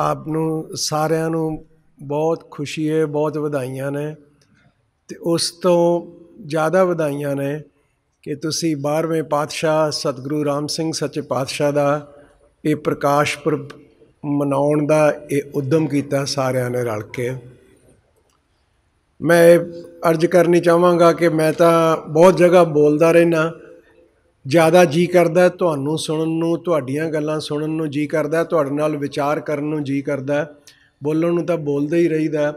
ਆਪ ਨੂੰ ਸਾਰਿਆਂ ਨੂੰ ਬਹੁਤ ਖੁਸ਼ੀ ਹੈ ਬਹੁਤ ਵਧਾਈਆਂ ਨੇ ਤੇ ਉਸ ਤੋਂ ਜ਼ਿਆਦਾ ਵਧਾਈਆਂ ਨੇ ਕਿ ਤੁਸੀਂ 12ਵੇਂ ਪਾਤਸ਼ਾਹ ਸਤਿਗੁਰੂ ਰਾਮ ਸਿੰਘ ਸੱਚੇ ਪਾਤਸ਼ਾਹ ਦਾ ਇਹ ਪ੍ਰਕਾਸ਼ ਪੁਰਬ ਮਨਾਉਣ ਦਾ ਇਹ ਉਦਮ ਕੀਤਾ ਸਾਰਿਆਂ ਨੇ ਰਲ ਕੇ ਮੈਂ ਅਰਜ ਕਰਨੀ ਚਾਹਾਂਗਾ ਕਿ ਮੈਂ ਤਾਂ ਬਹੁਤ ਜਗ੍ਹਾ ਬੋਲਦਾ ਰਹਿਣਾ ਜ਼ਿਆਦਾ ਜੀ ਕਰਦਾ ਤੁਹਾਨੂੰ ਸੁਣਨ ਨੂੰ ਤੁਹਾਡੀਆਂ ਗੱਲਾਂ ਸੁਣਨ ਨੂੰ ਜੀ ਕਰਦਾ ਤੁਹਾਡੇ ਨਾਲ ਵਿਚਾਰ ਕਰਨ ਨੂੰ ਜੀ ਕਰਦਾ ਬੋਲਣ ਨੂੰ ਤਾਂ ਬੋਲਦਾ ਹੀ ਰਹੀਦਾ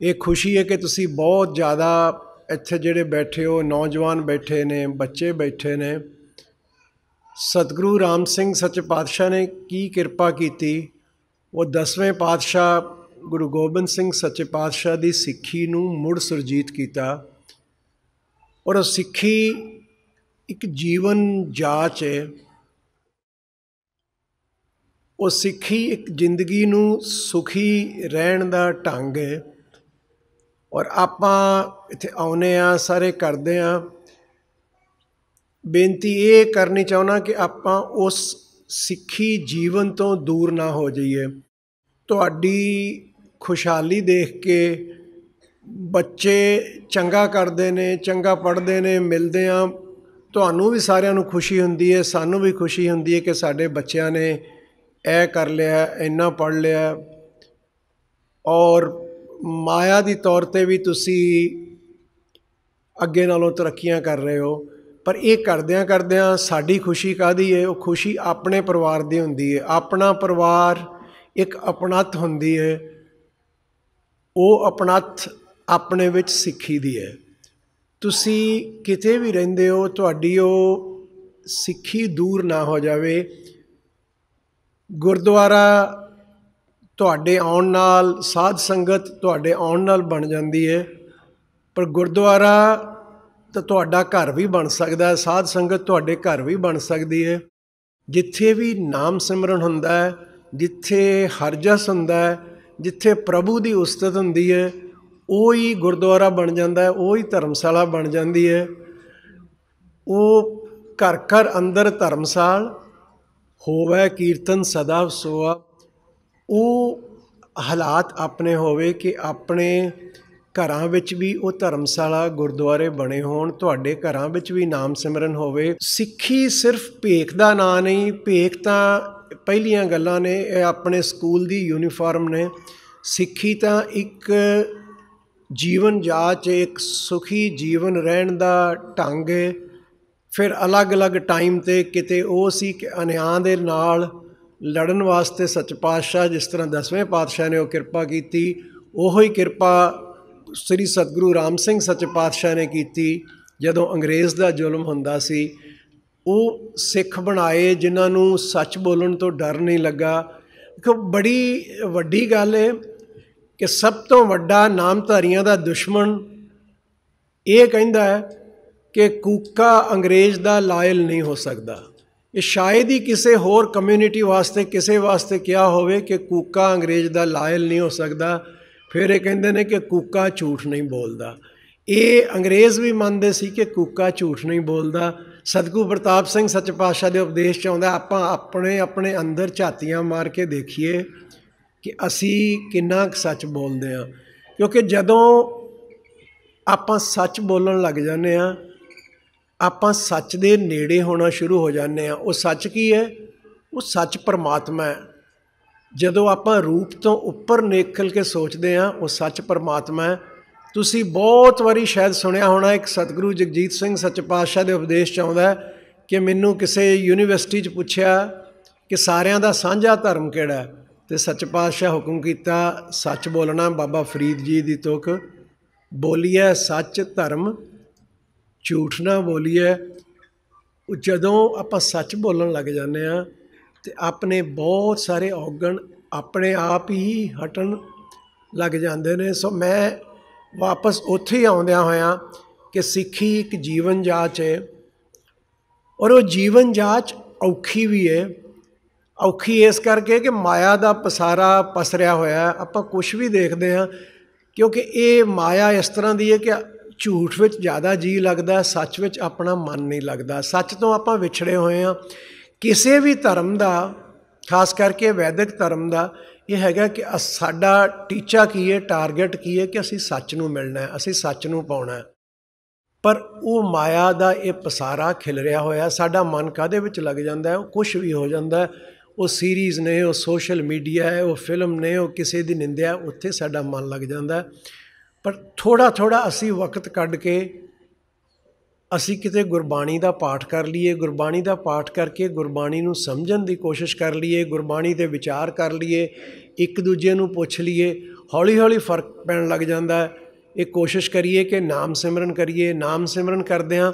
ਇਹ ਖੁਸ਼ੀ ਹੈ ਕਿ ਤੁਸੀਂ ਬਹੁਤ ਜ਼ਿਆਦਾ ਇੱਥੇ ਜਿਹੜੇ ਬੈਠੇ ਹੋ ਨੌਜਵਾਨ ਬੈਠੇ ਨੇ ਬੱਚੇ ਬੈਠੇ ਨੇ ਸਤਿਗੁਰੂ ਰਾਮ ਸਿੰਘ ਸੱਚ ਪਾਤਸ਼ਾਹ ਨੇ ਕੀ ਕਿਰਪਾ ਕੀਤੀ ਉਹ 10ਵੇਂ ਪਾਤਸ਼ਾਹ ਗੁਰੂ ਗੋਬਿੰਦ ਸਿੰਘ ਸੱਚੇ ਪਾਤਸ਼ਾਹ ਦੀ ਸਿੱਖੀ ਨੂੰ ਮੁੜ ਸੁਰਜੀਤ ਕੀਤਾ ਔਰ ਸਿੱਖੀ ਇੱਕ ਜੀਵਨ ਜਾਚ ਹੈ ਉਹ ਸਿੱਖੀ ਇੱਕ ਜ਼ਿੰਦਗੀ ਨੂੰ ਸੁਖੀ ਰਹਿਣ ਦਾ ਢੰਗ ਹੈ ਔਰ ਆਪਾਂ ਇੱਥੇ ਆਉਨੇ ਆ ਸਾਰੇ ਕਰਦੇ ਆ ਬੇਨਤੀ ਇਹ ਕਰਨੀ ਚਾਹੁੰਨਾ ਕਿ ਆਪਾਂ ਉਸ ਸਿੱਖੀ ਜੀਵਨ ਤੋਂ ਦੂਰ ਨਾ ਹੋ ਜਾਈਏ ਤੁਹਾਡੀ ਖੁਸ਼ਹਾਲੀ ਦੇਖ ਕੇ ਬੱਚੇ ਚੰਗਾ ਕਰਦੇ ਨੇ ਚੰਗਾ ਪੜ੍ਹਦੇ ਨੇ ਮਿਲਦੇ ਆ ਤੁਹਾਨੂੰ ਵੀ ਸਾਰਿਆਂ ਨੂੰ ਖੁਸ਼ੀ ਹੁੰਦੀ ਹੈ ਸਾਨੂੰ ਵੀ ਖੁਸ਼ੀ ਹੁੰਦੀ ਹੈ ਕਿ ਸਾਡੇ ਬੱਚਿਆਂ ਨੇ ਇਹ ਕਰ ਲਿਆ ਇੰਨਾ ਪੜ ਲਿਆ ਔਰ ਮਾਇਆ ਦੀ ਤੌਰ ਤੇ ਵੀ ਤੁਸੀਂ ਅੱਗੇ ਨਾਲੋਂ ਤਰੱਕੀਆਂ ਕਰ ਰਹੇ ਹੋ ਪਰ ਇਹ ਕਰਦਿਆਂ ਕਰਦਿਆਂ ਸਾਡੀ ਖੁਸ਼ੀ ਕਾਦੀ ਹੈ ਉਹ ਖੁਸ਼ੀ ਆਪਣੇ ਪਰਿਵਾਰ ਦੀ ਹੁੰਦੀ ਹੈ ਆਪਣਾ ਪਰਿਵਾਰ ਇੱਕ ਅਪਣਤ ਹੁੰਦੀ ਹੈ ਉਹ ਅਪਣਤ ਆਪਣੇ ਵਿੱਚ ਸਿੱਖੀ ਦੀ ਹੈ ਤੁਸੀਂ ਕਿਤੇ ਵੀ ਰਹਿੰਦੇ ਹੋ ਤੁਹਾਡੀ ਉਹ ਸਿੱਖੀ ਦੂਰ ਨਾ ਹੋ ਜਾਵੇ ਗੁਰਦੁਆਰਾ ਤੁਹਾਡੇ ਆਉਣ ਨਾਲ ਸਾਧ ਸੰਗਤ ਤੁਹਾਡੇ ਆਉਣ ਨਾਲ ਬਣ ਜਾਂਦੀ ਹੈ ਪਰ ਗੁਰਦੁਆਰਾ ਤਾਂ ਤੁਹਾਡਾ ਘਰ ਵੀ ਬਣ ਸਕਦਾ ਹੈ ਸਾਧ ਸੰਗਤ ਤੁਹਾਡੇ ਘਰ ਵੀ ਬਣ ਸਕਦੀ ਹੈ ਜਿੱਥੇ ਵੀ ਨਾਮ ਸਿਮਰਨ ਹੁੰਦਾ ਹੈ ਜਿੱਥੇ ਹਰਜਸ ਹੁੰਦਾ ਹੈ ਜਿੱਥੇ ਪ੍ਰਭੂ ਦੀ ਉਸਤਤ ਹੁੰਦੀ ਹੈ ਉਹ ਹੀ ਗੁਰਦੁਆਰਾ ਬਣ ਜਾਂਦਾ ਹੈ ਉਹ ਹੀ ਧਰਮਸ਼ਾਲਾ ਬਣ ਜਾਂਦੀ ਹੈ ਉਹ ਘਰ ਘਰ ਅੰਦਰ ਧਰਮਸਾਲ ਹੋਵੇ ਕੀਰਤਨ ਸਦਾ ਸੋਆ ਉਹ ਹਾਲਾਤ ਆਪਣੇ ਹੋਵੇ ਕਿ ਆਪਣੇ ਘਰਾਂ ਵਿੱਚ ਵੀ ਉਹ ਧਰਮਸ਼ਾਲਾ ਗੁਰਦੁਆਰੇ ਬਣੇ ਹੋਣ ਤੁਹਾਡੇ ਘਰਾਂ ਵਿੱਚ ਵੀ ਨਾਮ ਸਿਮਰਨ ਹੋਵੇ ਸਿੱਖੀ ਸਿਰਫ ਭੇਖ ਦਾ ਨਾਂ ਨਹੀਂ ਭੇਖ ਤਾਂ ਪਹਿਲੀਆਂ ਗੱਲਾਂ ਨੇ ਇਹ ਆਪਣੇ ਸਕੂਲ ਦੀ ਯੂਨੀਫਾਰਮ ਨੇ ਸਿੱਖੀ ਤਾਂ ਇੱਕ ਜੀਵਨ ਜਾਚ ਇੱਕ ਸੁਖੀ ਜੀਵਨ ਰਹਿਣ ਦਾ ਢੰਗ ਹੈ ਫਿਰ ਅਲੱਗ-ਅਲੱਗ ਟਾਈਮ ਤੇ ਕਿਤੇ ਉਹ ਸੀ ਕਿ ਅਨਿਆਂ ਦੇ ਨਾਲ ਲੜਨ ਵਾਸਤੇ ਸੱਚ ਪਾਤਸ਼ਾਹ ਜਿਸ ਤਰ੍ਹਾਂ ਦਸਵੇਂ ਪਾਤਸ਼ਾਹ ਨੇ ਉਹ ਕਿਰਪਾ ਕੀਤੀ ਉਹੋ ਹੀ ਕਿਰਪਾ ਸ੍ਰੀ ਸਤਗੁਰੂ ਰਾਮ ਸਿੰਘ ਸੱਚ ਪਾਤਸ਼ਾਹ ਨੇ ਕੀਤੀ ਜਦੋਂ ਅੰਗਰੇਜ਼ ਦਾ ਜ਼ੁਲਮ ਹੁੰਦਾ ਸੀ ਉਹ ਸਿੱਖ ਬਣਾਏ ਜਿਨ੍ਹਾਂ ਨੂੰ ਸੱਚ ਬੋਲਣ ਤੋਂ ਡਰ ਨਹੀਂ ਲੱਗਾ ਇੱਕ ਬੜੀ ਵੱਡੀ ਗੱਲ ਹੈ ਕਿ ਸਭ ਤੋਂ ਵੱਡਾ ਨਾਮਧਾਰੀਆਂ ਦਾ ਦੁਸ਼ਮਣ ਇਹ ਕਹਿੰਦਾ ਹੈ ਕਿ ਕੂਕਾ ਅੰਗਰੇਜ਼ ਦਾ ਲਾਇਲ ਨਹੀਂ ਹੋ ਸਕਦਾ ਇਹ ਸ਼ਾਇਦ ਹੀ ਕਿਸੇ ਹੋਰ ਕਮਿਊਨਿਟੀ ਵਾਸਤੇ ਕਿਸੇ ਵਾਸਤੇ ਕਿਹਾ ਹੋਵੇ ਕਿ ਕੂਕਾ ਅੰਗਰੇਜ਼ ਦਾ ਲਾਇਲ ਨਹੀਂ ਹੋ ਸਕਦਾ ਫਿਰ ਇਹ ਕਹਿੰਦੇ ਨੇ ਕਿ ਕੂਕਾ ਝੂਠ ਨਹੀਂ ਬੋਲਦਾ ਇਹ ਅੰਗਰੇਜ਼ ਵੀ ਮੰਨਦੇ ਸੀ ਕਿ ਕੂਕਾ ਝੂਠ ਨਹੀਂ ਬੋਲਦਾ ਸਤਗੁਰੂ ਪ੍ਰਤਾਪ ਸਿੰਘ ਸੱਚ ਪਾਤਸ਼ਾਹ ਦੇ ਉਪਦੇਸ਼ ਚ ਆਉਂਦਾ ਆਪਾਂ ਆਪਣੇ ਆਪਣੇ ਅੰਦਰ ਝਾਤੀਆਂ ਮਾਰ ਕੇ ਦੇਖੀਏ ਕਿ ਅਸੀਂ ਕਿੰਨਾ ਸੱਚ ਬੋਲਦੇ ਆ ਕਿਉਂਕਿ ਜਦੋਂ ਆਪਾਂ ਸੱਚ ਬੋਲਣ ਲੱਗ ਜਾਂਦੇ ਆ ਆਪਾਂ ਸੱਚ ਦੇ ਨੇੜੇ ਹੋਣਾ ਸ਼ੁਰੂ ਹੋ ਜਾਂਦੇ ਆ ਉਹ ਸੱਚ ਕੀ ਹੈ ਉਹ ਸੱਚ ਪਰਮਾਤਮਾ ਹੈ ਜਦੋਂ ਆਪਾਂ ਰੂਪ ਤੋਂ ਉੱਪਰ ਨੇਖਲ ਕੇ ਸੋਚਦੇ ਆ ਉਹ ਸੱਚ ਪਰਮਾਤਮਾ ਹੈ ਤੁਸੀਂ ਬਹੁਤ ਵਾਰੀ ਸ਼ਾਇਦ ਸੁਣਿਆ ਹੋਣਾ ਇੱਕ ਸਤਿਗੁਰੂ ਜਗਜੀਤ ਸਿੰਘ ਸੱਚ ਪਾਤਸ਼ਾਹ ਦੇ ਉਪਦੇਸ਼ ਚ ਆਉਂਦਾ ਕਿ ਮੈਨੂੰ ਕਿਸੇ ਯੂਨੀਵਰਸਿਟੀ 'ਚ ਪੁੱਛਿਆ ਕਿ ਸਾਰਿਆਂ ਦਾ ਸਾਂਝਾ ਧਰਮ ਕਿਹੜਾ ਹੈ ਤੇ ਸੱਚ ਪਾਤਸ਼ਾਹ ਹੁਕਮ ਕੀਤਾ ਸੱਚ ਬੋਲਣਾ ਬਾਬਾ ਫਰੀਦ ਜੀ ਦੀ ਤੁਕ ਬੋਲੀਐ ਸੱਚ ਧਰਮ ਝੂਠ ਨਾ ਬੋਲੀਐ ਜਦੋਂ ਆਪਾਂ ਸੱਚ ਬੋਲਣ ਲੱਗ ਜਾਂਦੇ ਆ ਤੇ ਆਪਣੇ ਬਹੁਤ ਸਾਰੇ ਔਗਣ ਆਪਣੇ ਆਪ ਹੀ ਹਟਣ ਲੱਗ ਜਾਂਦੇ ਨੇ ਸੋ ਮੈਂ ਵਾਪਸ ਉੱਥੇ ਹੀ ਆਉਂਦਿਆਂ ਹੋਇਆ ਕਿ ਸਿੱਖੀ ਇੱਕ ਜੀਵਨ ਜਾਚ ਹੈ ਔਰ ਉਹ ਜੀਵਨ ਜਾਚ ਔਖੀ ਵੀ ਹੈ ਔਖੀ ਇਸ ਕਰਕੇ ਕਿ ਮਾਇਆ ਦਾ ਪਸਾਰਾ ਪਸਰਿਆ ਹੋਇਆ ਆਪਾਂ ਕੁਝ ਵੀ ਦੇਖਦੇ ਹਾਂ ਕਿਉਂਕਿ ਇਹ ਮਾਇਆ ਇਸ ਤਰ੍ਹਾਂ ਦੀ ਹੈ ਕਿ ਝੂਠ ਵਿੱਚ ਜ਼ਿਆਦਾ ਜੀ ਲੱਗਦਾ ਸੱਚ ਵਿੱਚ ਆਪਣਾ ਮਨ ਨਹੀਂ ਲੱਗਦਾ ਸੱਚ ਤੋਂ ਆਪਾਂ ਵਿਛੜੇ ਹੋਏ ਆ ਕਿਸੇ ਵੀ ਧਰਮ ਦਾ ਖਾਸ ਕਰਕੇ ਵੈਦਿਕ ਧਰਮ ਦਾ ਇਹ ਹੈਗਾ ਕਿ ਸਾਡਾ ਟੀਚਾ ਕੀ ਹੈ ਟਾਰਗੇਟ ਕੀ ਹੈ ਕਿ ਅਸੀਂ ਸੱਚ ਨੂੰ ਮਿਲਣਾ ਹੈ ਅਸੀਂ ਸੱਚ ਨੂੰ ਪਾਉਣਾ ਹੈ ਪਰ ਉਹ ਮਾਇਆ ਦਾ ਇਹ ਪਸਾਰਾ ਖਿਲ ਰਿਹਾ ਹੋਇਆ ਸਾਡਾ ਮਨ ਕਾਦੇ ਵਿੱਚ ਲੱਗ ਜਾਂਦਾ ਹੈ ਉਹ ਕੁਝ ਵੀ ਹੋ ਜਾਂਦਾ ਹੈ ਉਹ ਸੀਰੀਜ਼ ਨੇ ਉਹ ਸੋਸ਼ਲ ਮੀਡੀਆ ਹੈ ਉਹ ਫਿਲਮ ਨੇ ਉਹ ਕਿਸੇ ਦੀ ਨਿੰਦਿਆ ਉੱਥੇ ਸਾਡਾ ਮਨ ਲੱਗ ਜਾਂਦਾ ਪਰ ਥੋੜਾ ਥੋੜਾ ਅਸੀਂ ਵਕਤ ਕੱਢ ਕੇ ਅਸੀਂ ਕਿਤੇ ਗੁਰਬਾਣੀ ਦਾ ਪਾਠ ਕਰ ਲਈਏ ਗੁਰਬਾਣੀ ਦਾ ਪਾਠ ਕਰਕੇ ਗੁਰਬਾਣੀ ਨੂੰ ਸਮਝਣ ਦੀ ਕੋਸ਼ਿਸ਼ ਕਰ ਲਈਏ ਗੁਰਬਾਣੀ ਤੇ ਵਿਚਾਰ ਕਰ ਲਈਏ ਇੱਕ ਦੂਜੇ ਨੂੰ ਪੁੱਛ ਲਈਏ ਹੌਲੀ-ਹੌਲੀ ਫਰਕ ਪੈਣ ਲੱਗ ਜਾਂਦਾ ਹੈ ਇਹ ਕੋਸ਼ਿਸ਼ ਕਰੀਏ ਕਿ ਨਾਮ ਸਿਮਰਨ ਕਰੀਏ ਨਾਮ ਸਿਮਰਨ ਕਰਦੇ ਹਾਂ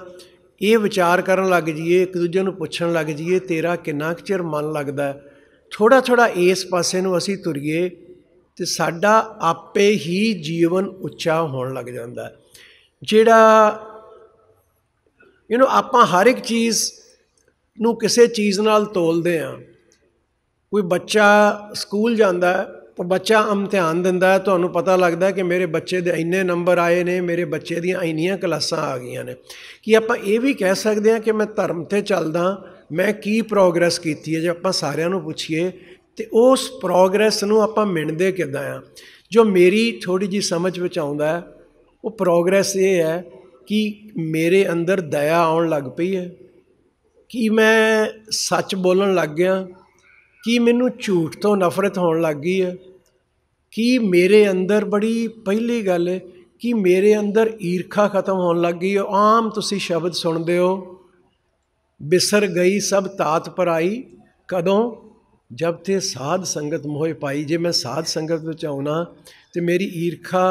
ਇਹ ਵਿਚਾਰ ਕਰਨ ਲੱਗ ਜਾਈਏ ਇੱਕ ਦੂਜੇ ਨੂੰ ਪੁੱਛਣ ਲੱਗ ਜਾਈਏ ਤੇਰਾ ਕਿੰਨਾ ਕੁ ਚਿਰ ਮਨ ਲੱਗਦਾ ਥੋੜਾ ਥੋੜਾ ਇਸ ਪਾਸੇ ਨੂੰ ਅਸੀਂ ਤੁਰੀਏ ਤੇ ਸਾਡਾ ਆਪੇ ਹੀ ਜੀਵਨ ਉੱਚਾ ਹੋਣ ਲੱਗ ਜਾਂਦਾ ਜਿਹੜਾ ਯੂ نو ਆਪਾਂ ਹਰ ਇੱਕ ਚੀਜ਼ ਨੂੰ ਕਿਸੇ ਚੀਜ਼ ਨਾਲ ਤੋਲਦੇ ਆ ਕੋਈ ਬੱਚਾ ਸਕੂਲ ਜਾਂਦਾ ਹੈ ਤਾਂ ਬੱਚਾ ਇਮਤਿਹਾਨ ਦਿੰਦਾ ਤੁਹਾਨੂੰ ਪਤਾ ਲੱਗਦਾ ਕਿ ਮੇਰੇ ਬੱਚੇ ਦੇ ਇੰਨੇ ਨੰਬਰ ਆਏ ਨੇ ਮੇਰੇ ਬੱਚੇ ਦੀਆਂ ਇੰਨੀਆਂ ਕਲਾਸਾਂ ਆ ਗਈਆਂ ਨੇ ਕਿ ਆਪਾਂ ਇਹ ਵੀ ਕਹਿ ਸਕਦੇ ਹਾਂ ਕਿ ਮੈਂ ਧਰਮ ਤੇ ਚੱਲਦਾ ਮੈਂ ਕੀ ਪ੍ਰੋਗਰੈਸ ਕੀਤੀ ਹੈ ਜੇ ਆਪਾਂ ਸਾਰਿਆਂ ਨੂੰ ਪੁੱਛੀਏ ਤੇ ਉਸ ਪ੍ਰੋਗਰੈਸ ਨੂੰ ਆਪਾਂ ਮਿਣਦੇ ਕਿਦਾਂ ਆ ਜੋ ਮੇਰੀ ਥੋੜੀ ਜੀ ਸਮਝ ਵਿੱਚ ਆਉਂਦਾ ਹੈ ਉਹ ਪ੍ਰੋਗਰੈਸ ਇਹ ਹੈ ਕਿ ਮੇਰੇ ਅੰਦਰ ਦਇਆ ਆਉਣ ਲੱਗ ਪਈ ਹੈ ਕਿ ਮੈਂ ਸੱਚ ਬੋਲਣ ਲੱਗ ਗਿਆ ਕੀ ਮੈਨੂੰ ਝੂਠ ਤੋਂ ਨਫ਼ਰਤ ਹੋਣ ਲੱਗ ਗਈ ਹੈ ਕਿ ਮੇਰੇ ਅੰਦਰ ਬੜੀ ਪਹਿਲੀ ਗੱਲ ਕਿ ਮੇਰੇ ਅੰਦਰ ਈਰਖਾ ਖਤਮ ਹੋਣ ਲੱਗ ਗਈ ਆਮ ਤੁਸੀਂ ਸ਼ਬਦ ਸੁਣਦੇ ਹੋ ਬਿਸਰ ਗਈ ਸਭ ਤਾਤ ਪਰਾਈ ਕਦੋਂ ਜਬ ਤੇ ਸਾਧ ਸੰਗਤ ਮੋਹਿ ਪਾਈ ਜੇ ਮੈਂ ਸਾਧ ਸੰਗਤ ਵਿੱਚ ਆਉਣਾ ਤੇ ਮੇਰੀ ਈਰਖਾ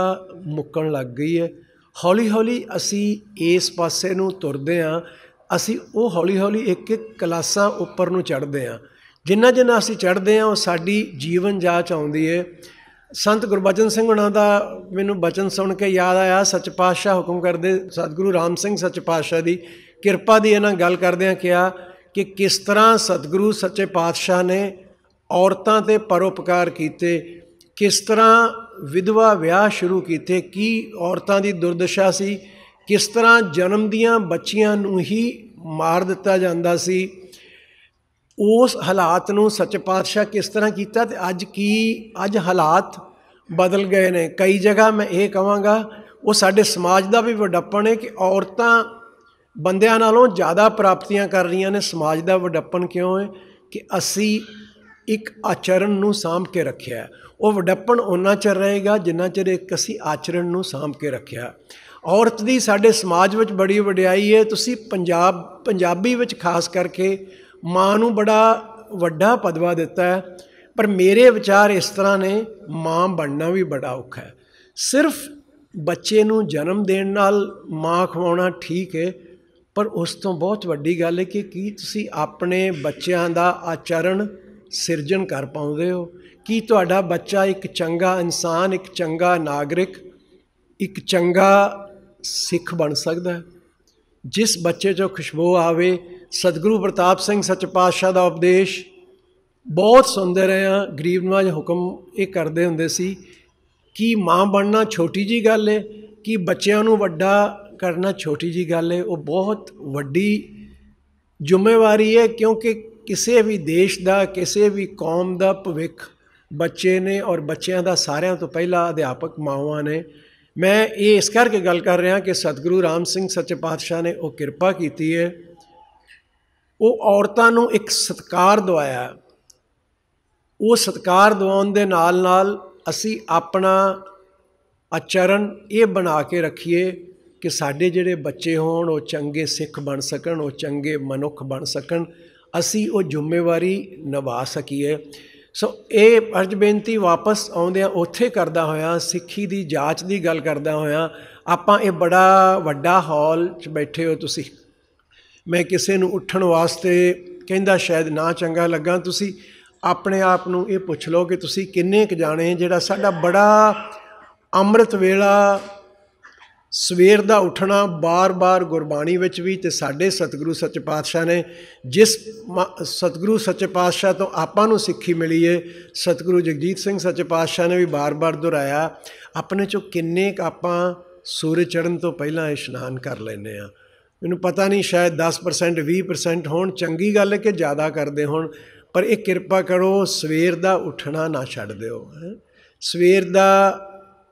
ਮੁੱਕਣ ਲੱਗ ਗਈ ਹੈ ਹੌਲੀ ਹੌਲੀ ਅਸੀਂ ਇਸ ਪਾਸੇ ਨੂੰ ਤੁਰਦੇ ਆਂ ਅਸੀਂ ਉਹ ਹੌਲੀ ਹੌਲੀ ਇੱਕ ਇੱਕ ਕਲਾਸਾਂ ਉੱਪਰ ਨੂੰ ਚੜਦੇ ਆਂ ਜਿੰਨਾ ਜਿੰਨਾ ਅਸੀਂ ਚੜਦੇ ਆਂ ਉਹ ਸਾਡੀ ਜੀਵਨ ਜਾਚ ਆਉਂਦੀ ਹੈ ਸੰਤ ਗੁਰਬਚਨ ਸਿੰਘ ਉਹਨਾਂ ਦਾ ਮੈਨੂੰ ਬਚਨ ਸੁਣ ਕੇ ਯਾਦ ਆਇਆ ਸੱਚ ਪਾਤਸ਼ਾਹ ਹੁਕਮ ਕਰਦੇ ਸਤਿਗੁਰੂ ਰਾਮ ਸਿੰਘ ਸੱਚ ਪਾਤਸ਼ਾਹ ਦੀ ਕਿਰਪਾ ਦੀ ਇਹਨਾਂ ਗੱਲ ਕਰਦਿਆਂ ਕਿਹਾ ਕਿ ਕਿਸ ਤਰ੍ਹਾਂ ਸਤਿਗੁਰੂ ਸੱਚੇ ਪਾਤਸ਼ਾਹ ਨੇ ਔਰਤਾਂ ਤੇ ਪਰਉਪਕਾਰ ਕੀਤੇ ਕਿਸ ਤਰ੍ਹਾਂ ਵਿਧਵਾ ਵਿਆਹ ਸ਼ੁਰੂ ਕੀਤੇ ਕੀ ਔਰਤਾਂ ਦੀ ਦੁਰਦਸ਼ਾ ਸੀ ਕਿਸ ਤਰ੍ਹਾਂ ਜਨਮ ਦੀਆਂ ਬੱਚੀਆਂ ਨੂੰ ਹੀ ਮਾਰ ਦਿੱਤਾ ਜਾਂਦਾ ਸੀ ਉਸ ਹਾਲਾਤ ਨੂੰ ਸੱਚ ਪਾਤਸ਼ਾਹ ਕਿਸ ਤਰ੍ਹਾਂ ਕੀਤਾ ਤੇ ਅੱਜ ਕੀ ਅੱਜ ਹਾਲਾਤ ਬਦਲ ਗਏ ਨੇ ਕਈ ਜਗ੍ਹਾ ਮੈਂ ਇਹ ਕਹਾਂਗਾ ਉਹ ਸਾਡੇ ਸਮਾਜ ਦਾ ਵੀ ਵਡੱਪਣ ਹੈ ਕਿ ਔਰਤਾਂ ਬੰਦਿਆਂ ਨਾਲੋਂ ਜ਼ਿਆਦਾ ਪ੍ਰਾਪਤੀਆਂ ਕਰ ਰਹੀਆਂ ਨੇ ਸਮਾਜ ਦਾ ਵਡੱਪਣ ਕਿਉਂ ਹੈ ਕਿ ਅਸੀਂ ਇੱਕ ਆਚਰਣ ਨੂੰ ਸਾਂਭ ਕੇ ਰੱਖਿਆ ਉਹ ਵਡੱਪਣ ਉਹਨਾਂ ਚਿਰ ਰਹੇਗਾ ਜਿੰਨਾ ਚਿਰ ਇੱਕ ਅਸੀਂ ਆਚਰਣ ਨੂੰ ਸਾਂਭ ਕੇ ਰੱਖਿਆ ਔਰਤ ਦੀ ਸਾਡੇ ਸਮਾਜ ਵਿੱਚ ਬੜੀ ਵਡਿਆਈ ਹੈ ਤੁਸੀਂ ਪੰਜਾਬ ਪੰਜਾਬੀ ਵਿੱਚ ਖਾਸ ਕਰਕੇ ਮਾਂ ਨੂੰ ਬੜਾ ਵੱਡਾ ਪਦਵਾ ਦਿੱਤਾ ਹੈ ਪਰ ਮੇਰੇ ਵਿਚਾਰ ਇਸ ਤਰ੍ਹਾਂ ਨੇ ਮਾਂ ਬਣਨਾ ਵੀ ਬੜਾ ਔਖਾ ਹੈ ਸਿਰਫ ਬੱਚੇ ਨੂੰ ਜਨਮ ਦੇਣ ਨਾਲ ਮਾਂ ਖਵਾਉਣਾ ਠੀਕ ਹੈ ਪਰ ਉਸ ਤੋਂ ਬਹੁਤ ਵੱਡੀ ਗੱਲ ਹੈ ਕਿ ਕੀ ਤੁਸੀਂ ਆਪਣੇ ਬੱਚਿਆਂ ਦਾ ਆਚਰਣ ਸਿਰਜਣ ਕਰ ਪਾਉਂਦੇ ਹੋ ਕੀ ਤੁਹਾਡਾ ਬੱਚਾ ਇੱਕ ਚੰਗਾ ਇਨਸਾਨ ਇੱਕ ਚੰਗਾ ਨਾਗਰਿਕ ਇੱਕ ਚੰਗਾ ਸਿੱਖ ਬਣ ਸਕਦਾ ਹੈ ਜਿਸ ਬੱਚੇ 'ਚੋਂ ਖੁਸ਼ਬੂ ਆਵੇ ਸਤਿਗੁਰੂ ਪ੍ਰਤਾਪ ਸਿੰਘ ਸੱਚ ਪਾਤਸ਼ਾਹ ਦਾ ਉਪਦੇਸ਼ ਬਹੁਤ ਸੁਣਦੇ ਰਹੇ ਆ ਗਰੀਬ ਨਵਾਜ ਹੁਕਮ ਇਹ ਕਰਦੇ ਹੁੰਦੇ ਸੀ ਕਿ ਮਾਂ ਬਣਨਾ ਛੋਟੀ ਜੀ ਗੱਲ ਹੈ ਕਿ ਬੱਚਿਆਂ ਨੂੰ ਵੱਡਾ ਕਰਨਾ ਛੋਟੀ ਜੀ ਗੱਲ ਹੈ ਉਹ ਬਹੁਤ ਵੱਡੀ ਜ਼ਿੰਮੇਵਾਰੀ ਹੈ ਕਿਉਂਕਿ ਕਿਸੇ ਵੀ ਦੇਸ਼ ਦਾ ਕਿਸੇ ਵੀ ਕੌਮ ਦਾ ਭਵਿੱਖ ਬੱਚੇ ਨੇ ਔਰ ਬੱਚਿਆਂ ਦਾ ਸਾਰਿਆਂ ਤੋਂ ਪਹਿਲਾ ਅਧਿਆਪਕ ਮਾਵਾਂ ਨੇ ਮੈਂ ਇਹ ਇਸ ਕਰਕੇ ਗੱਲ ਕਰ ਰਿਹਾ ਕਿ ਸਤਿਗੁਰੂ ਰਾਮ ਸਿੰਘ ਸੱਚੇ ਪਾਤਸ਼ਾਹ ਨੇ ਉਹ ਕਿਰਪਾ ਕੀਤੀ ਹੈ ਉਹ ਔਰਤਾਂ ਨੂੰ ਇੱਕ ਸਤਕਾਰ ਦਵਾਇਆ ਉਹ ਸਤਕਾਰ ਦਵਾਉਣ ਦੇ ਨਾਲ ਨਾਲ ਅਸੀਂ ਆਪਣਾ ਆਚਰਣ ਇਹ ਬਣਾ ਕੇ ਰੱਖੀਏ ਕਿ ਸਾਡੇ ਜਿਹੜੇ ਬੱਚੇ ਹੋਣ ਉਹ ਚੰਗੇ ਸਿੱਖ ਬਣ ਸਕਣ ਉਹ ਚੰਗੇ ਮਨੁੱਖ ਬਣ ਸਕਣ ਅਸੀਂ ਉਹ ਜ਼ਿੰਮੇਵਾਰੀ ਨਿਭਾ ਸਕੀਏ ਸੋ ਇਹ ਅਰਜ ਬੇਨਤੀ ਵਾਪਸ ਆਉਂਦਿਆਂ ਉੱਥੇ ਕਰਦਾ ਹੋਇਆ ਸਿੱਖੀ ਦੀ ਜਾਂਚ ਦੀ ਗੱਲ ਕਰਦਾ ਹੋਇਆ ਆਪਾਂ ਇਹ ਬੜਾ ਵੱਡਾ ਹਾਲ 'ਚ ਬੈਠੇ ਹੋ ਤੁਸੀਂ ਮੈਂ ਕਿਸੇ ਨੂੰ ਉੱਠਣ ਵਾਸਤੇ ਕਹਿੰਦਾ ਸ਼ਾਇਦ ਨਾ ਚੰਗਾ ਲੱਗਾ ਤੁਸੀਂ ਆਪਣੇ ਆਪ ਨੂੰ ਇਹ ਪੁੱਛ ਲਓ ਕਿ ਤੁਸੀਂ ਕਿੰਨੇ ਕ ਜਾਣੇ ਜਿਹੜਾ ਸਾਡਾ ਬੜਾ ਅੰਮ੍ਰਿਤ ਵੇਲਾ ਸਵੇਰ ਦਾ ਉੱਠਣਾ ਬਾਰ-ਬਾਰ ਗੁਰਬਾਣੀ ਵਿੱਚ ਵੀ ਤੇ ਸਾਡੇ ਸਤਿਗੁਰੂ ਸੱਚੇ ਪਾਤਸ਼ਾਹ ਨੇ ਜਿਸ ਸਤਿਗੁਰੂ ਸੱਚੇ ਪਾਤਸ਼ਾਹ ਤੋਂ ਆਪਾਂ ਨੂੰ ਸਿੱਖੀ ਮਿਲੀ ਏ ਸਤਿਗੁਰੂ ਜਗਜੀਤ ਸਿੰਘ ਸੱਚੇ ਪਾਤਸ਼ਾਹ ਨੇ ਵੀ ਬਾਰ-ਬਾਰ ਦੁਹਰਾਇਆ ਆਪਣੇ ਚੋਂ ਕਿੰਨੇ ਕ ਆਪਾਂ ਸੂਰਜ ਚੜ੍ਹਨ ਤੋਂ ਪਹਿਲਾਂ ਇਸ਼ਨਾਨ ਕਰ ਲੈਨੇ ਆ ਮੈਨੂੰ ਪਤਾ ਨਹੀਂ ਸ਼ਾਇਦ 10% 20% ਹੋਣ ਚੰਗੀ ਗੱਲ ਹੈ ਕਿ ਜ਼ਿਆਦਾ ਕਰਦੇ ਹੋਣ ਪਰ ਇਹ ਕਿਰਪਾ ਕਰੋ ਸਵੇਰ ਦਾ ਉੱਠਣਾ ਨਾ ਛੱਡ ਦਿਓ ਸਵੇਰ ਦਾ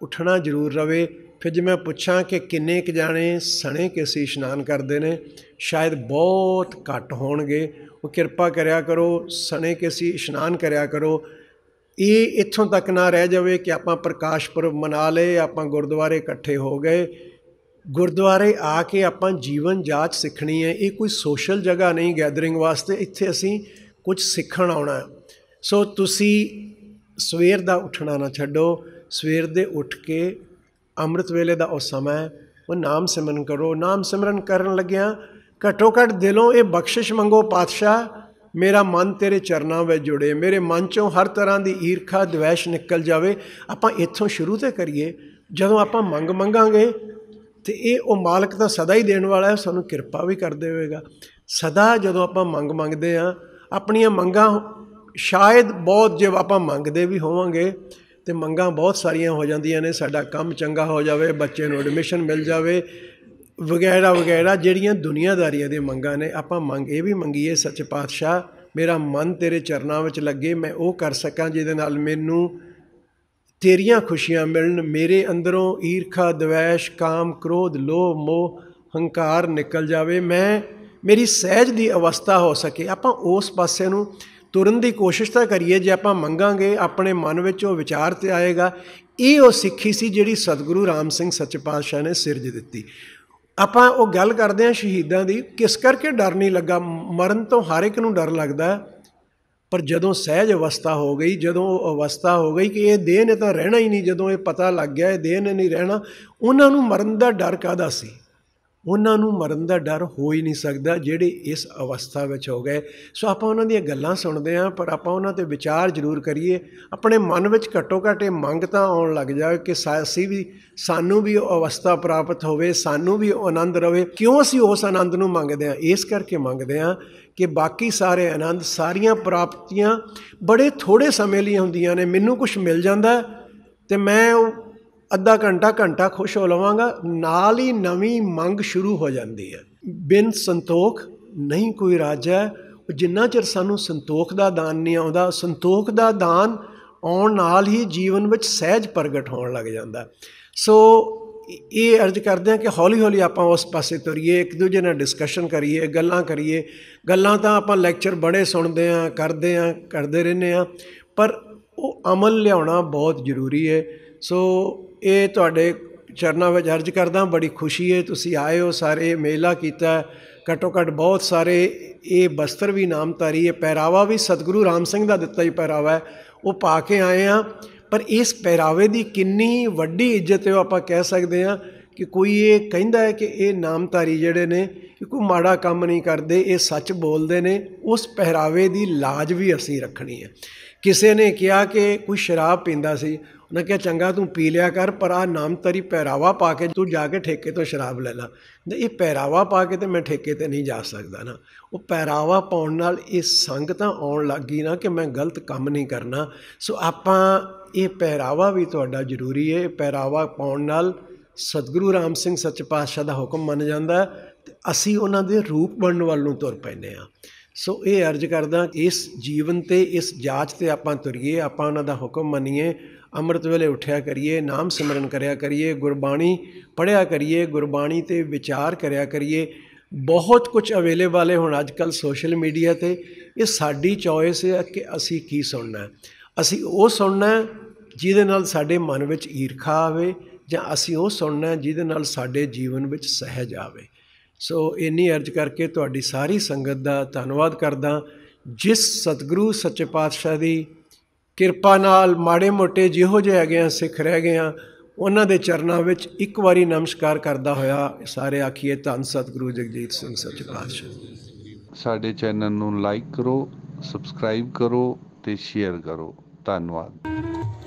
ਉੱਠਣਾ ਜ਼ਰੂਰ ਰਵੇ ਫਿਰ ਜੇ ਮੈਂ ਪੁੱਛਾਂ ਕਿ ਕਿੰਨੇ ਕ ਜਾਣੇ ਸਣੇ ਕੇ ਸੀ ਇਸ਼ਨਾਨ ਕਰਦੇ ਨੇ ਸ਼ਾਇਦ ਬਹੁਤ ਘੱਟ ਹੋਣਗੇ ਉਹ ਕਿਰਪਾ ਕਰਿਆ ਕਰੋ ਸਣੇ ਕੇ ਸੀ ਇਸ਼ਨਾਨ ਕਰਿਆ ਕਰੋ ਇਹ ਇੱਥੋਂ ਤੱਕ ਨਾ ਰਹਿ ਜਾਵੇ ਕਿ ਆਪਾਂ ਪ੍ਰਕਾਸ਼ ਪੁਰਬ ਮਨਾ ਲਏ ਆਪਾਂ ਗੁਰਦੁਆਰੇ ਇਕੱਠੇ ਹੋ ਗਏ ਗੁਰਦੁਆਰੇ ਆ ਕੇ ਆਪਾਂ ਜੀਵਨ ਜਾਚ ਸਿੱਖਣੀ ਹੈ ਇਹ ਕੋਈ ਸੋਸ਼ਲ ਜਗ੍ਹਾ ਨਹੀਂ ਗੈਦਰਿੰਗ ਵਾਸਤੇ ਇੱਥੇ ਅਸੀਂ ਕੁਝ ਸਿੱਖਣ ਆਉਣਾ ਸੋ ਤੁਸੀਂ ਸਵੇਰ ਦਾ ਉੱਠਣਾ ਨਾ ਛੱਡੋ ਸਵੇਰ ਦੇ ਉੱਠ ਕੇ ਅੰਮ੍ਰਿਤ ਵੇਲੇ ਦਾ ਉਹ ਸਮਾਂ ਉਹ ਨਾਮ ਸਿਮਰਨ ਕਰੋ ਨਾਮ ਸਿਮਰਨ ਕਰਨ ਲੱਗਿਆਂ ਘਟੋ ਘਟ ਦਿਲੋਂ ਇਹ ਬਖਸ਼ਿਸ਼ ਮੰਗੋ ਪਾਤਸ਼ਾਹ ਮੇਰਾ ਮਨ ਤੇਰੇ ਚਰਨਾਂ ਵਿੱਚ ਜੁੜੇ ਮੇਰੇ ਮਨ ਚੋਂ ਹਰ ਤਰ੍ਹਾਂ ਦੀ ਈਰਖਾ ਦਵੇਸ਼ ਨਿਕਲ ਜਾਵੇ ਆਪਾਂ ਇੱਥੋਂ ਸ਼ੁਰੂ ਤੇ ਕਰੀਏ ਜਦੋਂ ਆਪਾਂ ਮੰਗ ਮੰਗਾਂਗੇ ਤੇ ਇਹ ਉਹ ਮਾਲਕ ਤਾਂ ਸਦਾ ਹੀ ਦੇਣ ਵਾਲਾ ਹੈ ਸਾਨੂੰ ਕਿਰਪਾ ਵੀ ਕਰ ਦੇਵੇਗਾ ਸਦਾ ਜਦੋਂ ਆਪਾਂ ਮੰਗ ਮੰਗਦੇ ਆ ਆਪਣੀਆਂ ਮੰਗਾਂ ਸ਼ਾਇਦ ਬਹੁਤ ਜੇ ਆਪਾਂ ਮੰਗਦੇ ਵੀ ਹੋਵਾਂਗੇ ਤੇ ਮੰਗਾਂ ਬਹੁਤ ਸਾਰੀਆਂ ਹੋ ਜਾਂਦੀਆਂ ਨੇ ਸਾਡਾ ਕੰਮ ਚੰਗਾ ਹੋ ਜਾਵੇ ਬੱਚੇ ਨੂੰ ਐਡਮਿਸ਼ਨ ਮਿਲ ਜਾਵੇ ਵਗੈਰਾ ਵਗੈਰਾ ਜਿਹੜੀਆਂ ਦੁਨੀਆਦਾਰੀਆਂ ਦੀਆਂ ਮੰਗਾਂ ਨੇ ਆਪਾਂ ਮੰਗ ਇਹ ਵੀ ਮੰਗੀਏ ਸੱਚੇ ਪਾਤਸ਼ਾਹ ਮੇਰਾ ਮਨ ਤੇਰੇ ਚਰਨਾਂ ਵਿੱਚ ਲੱਗੇ ਮੈਂ ਉਹ ਕਰ ਸਕਾਂ ਜਿਹਦੇ ਨਾਲ ਮੈਨੂੰ ਤੇਰੀਆਂ ਖੁਸ਼ੀਆਂ ਮਿਲਣ ਮੇਰੇ ਅੰਦਰੋਂ ਈਰਖਾ ਦੁਵੇਸ਼ ਕਾਮ ਕ੍ਰੋਧ ਲੋਭ ਮੋਹ ਹੰਕਾਰ ਨਿਕਲ ਜਾਵੇ ਮੈਂ ਮੇਰੀ ਸਹਿਜ ਦੀ ਅਵਸਥਾ ਹੋ ਸਕੇ ਆਪਾਂ ਉਸ ਪਾਸੇ ਨੂੰ ਤੁਰਨ ਦੀ ਕੋਸ਼ਿਸ਼ ਤਾਂ ਕਰੀਏ ਜੇ ਆਪਾਂ ਮੰਗਾਂਗੇ ਆਪਣੇ ਮਨ ਵਿੱਚ ਉਹ ਵਿਚਾਰ ਤੇ ਆਏਗਾ ਇਹ ਉਹ ਸਿੱਖੀ ਸੀ ਜਿਹੜੀ ਸਤਿਗੁਰੂ ਰਾਮ ਸਿੰਘ ਸੱਚੇ ਪਾਤਸ਼ਾਹ ਨੇ ਸਿਰਜ ਦਿੱਤੀ ਆਪਾਂ ਉਹ ਗੱਲ ਕਰਦੇ ਹਾਂ ਸ਼ਹੀਦਾਂ ਦੀ ਕਿਸ ਕਰਕੇ ਡਰ ਨਹੀਂ ਲੱਗਾ ਮਰਨ ਤੋਂ ਹਰ ਇੱਕ ਨੂੰ ਡਰ ਲੱਗਦਾ ਪਰ ਜਦੋਂ ਸਹਿਜ ਅਵਸਥਾ ਹੋ ਗਈ ਜਦੋਂ ਅਵਸਥਾ ਹੋ ਗਈ ਕਿ ਇਹ ਦੇਹ ਨੇ ਤਾਂ ਰਹਿਣਾ ਹੀ ਨਹੀਂ ਜਦੋਂ ਇਹ ਪਤਾ ਲੱਗ ਗਿਆ ਇਹ ਦੇਹ ਨੇ ਨਹੀਂ ਰਹਿਣਾ ਉਹਨਾਂ ਨੂੰ ਮਰਨ ਦਾ ਡਰ ਕਾਦਾ ਸੀ ਉਹਨਾਂ ਨੂੰ ਮਰਨ ਦਾ ਡਰ ਹੋ ਹੀ ਨਹੀਂ ਸਕਦਾ ਜਿਹੜੇ ਇਸ ਅਵਸਥਾ ਵਿੱਚ ਹੋ ਗਏ ਸੋ ਆਪਾਂ ਉਹਨਾਂ ਦੀਆਂ ਗੱਲਾਂ ਸੁਣਦੇ ਆਂ ਪਰ ਆਪਾਂ ਉਹਨਾਂ ਤੇ ਵਿਚਾਰ ਜ਼ਰੂਰ ਕਰੀਏ ਆਪਣੇ ਮਨ ਵਿੱਚ ਘੱਟੋ ਘੱਟ ਇਹ ਮੰਗ ਤਾਂ ਆਉਣ ਲੱਗ ਜਾਵੇ ਕਿ ਸਾਸੀ ਵੀ ਸਾਨੂੰ ਵੀ ਉਹ ਅਵਸਥਾ ਪ੍ਰਾਪਤ ਹੋਵੇ ਸਾਨੂੰ ਵੀ ਆਨੰਦ ਰਵੇ ਕਿਉਂ ਅਸੀਂ ਉਸ ਆਨੰਦ ਨੂੰ ਮੰਗਦੇ ਆਂ ਇਸ ਕਰਕੇ ਮੰਗਦੇ ਆਂ ਕਿ ਬਾਕੀ ਸਾਰੇ ਆਨੰਦ ਸਾਰੀਆਂ ਪ੍ਰਾਪਤੀਆਂ ਬੜੇ ਥੋੜੇ ਸਮੇਂ ਲਈ ਹੁੰਦੀਆਂ ਨੇ ਮੈਨੂੰ ਕੁਝ ਮਿਲ ਜਾਂਦਾ ਤੇ ਮੈਂ ਉਹ ਅੱਧਾ ਘੰਟਾ ਘੰਟਾ ਖੁਸ਼ ਹੋ ਲਵਾਂਗਾ ਨਾਲ ਹੀ ਨਵੀਂ ਮੰਗ ਸ਼ੁਰੂ ਹੋ ਜਾਂਦੀ ਹੈ ਬਿਨ ਸੰਤੋਖ ਨਹੀਂ ਕੋਈ ਰਾਜਾ ਜਿੰਨਾ ਚਿਰ ਸਾਨੂੰ ਸੰਤੋਖ ਦਾ ਦਾਨ ਨਹੀਂ ਆਉਂਦਾ ਸੰਤੋਖ ਦਾ ਦਾਨ ਆਉਣ ਨਾਲ ਹੀ ਜੀਵਨ ਵਿੱਚ ਸਹਿਜ ਪ੍ਰਗਟ ਹੋਣ ਲੱਗ ਜਾਂਦਾ ਸੋ ਇਹ ਅਰਜ਼ ਕਰਦੇ ਆ ਕਿ ਹੌਲੀ-ਹੌਲੀ ਆਪਾਂ ਉਸ ਪਾਸੇ ਤੁਰੀਏ ਇੱਕ ਦੂਜੇ ਨਾਲ ਡਿਸਕਸ਼ਨ ਕਰੀਏ ਗੱਲਾਂ ਕਰੀਏ ਗੱਲਾਂ ਤਾਂ ਆਪਾਂ ਲੈਕਚਰ ਬੜੇ ਸੁਣਦੇ ਆ ਕਰਦੇ ਆ ਕਰਦੇ ਰਹਿੰਦੇ ਆ ਪਰ ਉਹ ਅਮਲ ਲਿਆਉਣਾ ਬਹੁਤ ਜ਼ਰੂਰੀ ਹੈ ਸੋ ਇਹ ਤੁਹਾਡੇ ਚਰਨਾਂ ਵਿੱਚ ਅਰਜ ਕਰਦਾ ਬੜੀ ਖੁਸ਼ੀ ਹੈ ਤੁਸੀਂ ਆਏ ਹੋ ਸਾਰੇ ਮੇਲਾ ਕੀਤਾ ਘਟੋ ਘਟ ਬਹੁਤ ਸਾਰੇ ਇਹ ਬਸਤਰ ਵੀ ਨਾਮਤਾਰੀ ਹੈ ਪਹਿਰਾਵਾ ਵੀ ਸਤਿਗੁਰੂ ਰਾਮ ਸਿੰਘ ਦਾ ਦਿੱਤਾ ਹੀ ਪਹਿਰਾਵਾ ਹੈ ਉਹ ਪਾ ਕੇ ਆਏ ਆ ਪਰ ਇਸ ਪਹਿਰਾਵੇ ਦੀ ਕਿੰਨੀ ਵੱਡੀ ਇੱਜ਼ਤ ਹੈ ਆਪਾਂ ਕਹਿ ਸਕਦੇ ਆ ਕਿ ਕੋਈ ਇਹ ਕਹਿੰਦਾ ਹੈ ਕਿ ਇਹ ਨਾਮਤਾਰੀ ਜਿਹੜੇ ਨੇ ਕਿ ਕੋਈ ਮਾੜਾ ਕੰਮ ਨਹੀਂ ਕਰਦੇ ਇਹ ਸੱਚ ਬੋਲਦੇ ਨੇ ਉਸ ਪਹਿਰਾਵੇ ਦੀ ਲਾਜ ਵੀ ਅਸੀਂ ਰੱਖਣੀ ਹੈ ਕਿਸੇ ਨੇ ਕਿਹਾ ਕਿ ਕੋਈ ਸ਼ਰਾਬ ਪੀਂਦਾ ਸੀ ਉਹਨਾਂ ਕਿਹਾ ਚੰਗਾ ਤੂੰ ਪੀ ਲਿਆ ਕਰ ਪਰ ਆ ਨਾਮ ਤਰੀ ਪਹਿਰਾਵਾ ਪਾ ਕੇ ਤੂੰ ਜਾ ਕੇ ਠੇਕੇ ਤੋਂ ਸ਼ਰਾਬ ਲੈ ਲੈ ਇਹ ਪਹਿਰਾਵਾ ਪਾ ਕੇ ਤੇ ਮੈਂ ਠੇਕੇ ਤੇ ਨਹੀਂ ਜਾ ਸਕਦਾ ਨਾ ਉਹ ਪਹਿਰਾਵਾ ਪਾਉਣ ਨਾਲ ਇਹ ਸੰਗਤਾਂ ਆਉਣ ਲੱਗ ਗਈ ਨਾ ਕਿ ਮੈਂ ਗਲਤ ਕੰਮ ਨਹੀਂ ਕਰਨਾ ਸੋ ਆਪਾਂ ਇਹ ਪਹਿਰਾਵਾ ਵੀ ਤੁਹਾਡਾ ਜ਼ਰੂਰੀ ਹੈ ਪਹਿਰਾਵਾ ਪਾਉਣ ਨਾਲ ਸਤਿਗੁਰੂ ਰਾਮ ਸਿੰਘ ਸੱਚ ਪਾਤਸ਼ਾਹ ਦਾ ਹੁਕਮ ਮੰਨ ਜਾਂਦਾ ਅਸੀਂ ਉਹਨਾਂ ਦੇ ਰੂਪ ਬਣਨ ਵੱਲ ਨੂੰ ਤੁਰ ਪੈਨੇ ਆ ਸੋ ਇਹ ਅਰਜ ਕਰਦਾ ਇਸ ਜੀਵਨ ਤੇ ਇਸ ਜਾਚ ਤੇ ਆਪਾਂ ਤੁਰੀਏ ਆਪਾਂ ਉਹਨਾਂ ਦਾ ਹੁਕਮ ਮੰਨੀਏ ਅੰਮ੍ਰਿਤ ਵੇਲੇ ਉੱਠਿਆ ਕਰੀਏ ਨਾਮ ਸਿਮਰਨ ਕਰਿਆ ਕਰੀਏ ਗੁਰਬਾਣੀ ਪੜਿਆ ਕਰੀਏ ਗੁਰਬਾਣੀ ਤੇ ਵਿਚਾਰ ਕਰਿਆ ਕਰੀਏ ਬਹੁਤ ਕੁਝ ਅਵੇਲੇਬਲ ਹੈ ਹੁਣ ਕੱਲ ਸੋਸ਼ਲ ਮੀਡੀਆ ਤੇ ਇਹ ਸਾਡੀ ਚੋਇਸ ਹੈ ਕਿ ਅਸੀਂ ਕੀ ਸੁਣਨਾ ਹੈ ਅਸੀਂ ਉਹ ਸੁਣਨਾ ਹੈ ਜਿਹਦੇ ਨਾਲ ਸਾਡੇ ਮਨ ਵਿੱਚ ਈਰਖਾ ਆਵੇ ਜਾਂ ਅਸੀਂ ਉਹ ਸੁਣਨਾ ਹੈ ਜਿਹਦੇ ਨਾਲ ਸਾਡੇ ਜੀਵਨ ਵਿੱਚ ਸਹਿਜ ਆਵੇ ਸੋ ਇੰਨੀ ਅਰਜ ਕਰਕੇ ਤੁਹਾਡੀ ਸਾਰੀ ਸੰਗਤ ਦਾ ਧੰਨਵਾਦ ਕਰਦਾ ਜਿਸ ਸਤਿਗੁਰੂ ਸੱਚੇ ਪਾਤਸ਼ਾਹ ਦੀ ਕਿਰਪਾ ਨਾਲ ਮਾੜੇ ਮੋਟੇ ਜਿਹੋ ਜਿਹੇ ਗਏ ਆ ਸਿੱਖ ਰਹਿ ਗਏ ਆ ਉਹਨਾਂ ਦੇ ਚਰਨਾਂ ਵਿੱਚ ਇੱਕ ਵਾਰੀ ਨਮਸਕਾਰ ਕਰਦਾ ਹੋਇਆ ਸਾਰੇ ਆਖੀਏ ਧੰਨ ਸਤਿਗੁਰੂ ਜਗਜੀਤ ਸਿੰਘ ਸੱਚੇ ਪਾਤਸ਼ਾਹ ਸਾਡੇ ਚੈਨਲ ਨੂੰ ਲਾਈਕ ਕਰੋ ਸਬਸਕ੍ਰਾਈਬ ਕਰੋ ਤੇ ਸ਼ੇਅਰ ਕਰੋ ਧੰਨਵਾਦ